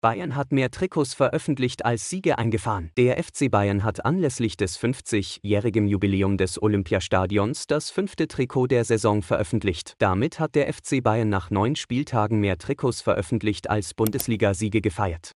Bayern hat mehr Trikots veröffentlicht als Siege eingefahren. Der FC Bayern hat anlässlich des 50-jährigen Jubiläum des Olympiastadions das fünfte Trikot der Saison veröffentlicht. Damit hat der FC Bayern nach neun Spieltagen mehr Trikots veröffentlicht als Bundesliga-Siege gefeiert.